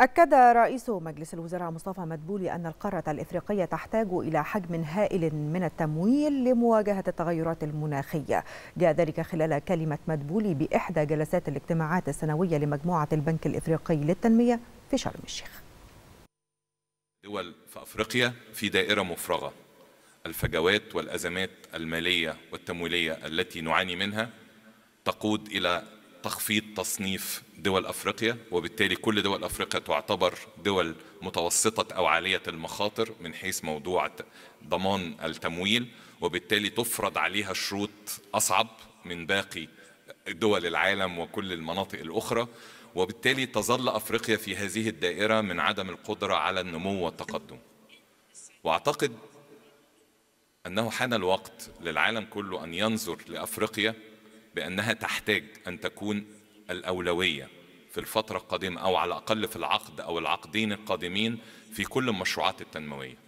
أكد رئيس مجلس الوزراء مصطفى مدبولي أن القارة الإفريقية تحتاج إلى حجم هائل من التمويل لمواجهة التغيرات المناخية جاء ذلك خلال كلمة مدبولي بإحدى جلسات الاجتماعات السنوية لمجموعة البنك الإفريقي للتنمية في شرم الشيخ دول في أفريقيا في دائرة مفرغة الفجوات والأزمات المالية والتمويلية التي نعاني منها تقود إلى تخفيض تصنيف دول افريقيا وبالتالي كل دول افريقيا تعتبر دول متوسطه او عاليه المخاطر من حيث موضوع ضمان التمويل وبالتالي تفرض عليها شروط اصعب من باقي دول العالم وكل المناطق الاخرى وبالتالي تظل افريقيا في هذه الدائره من عدم القدره على النمو والتقدم. واعتقد انه حان الوقت للعالم كله ان ينظر لافريقيا بأنها تحتاج أن تكون الأولوية في الفترة القادمة أو على الأقل في العقد أو العقدين القادمين في كل المشروعات التنموية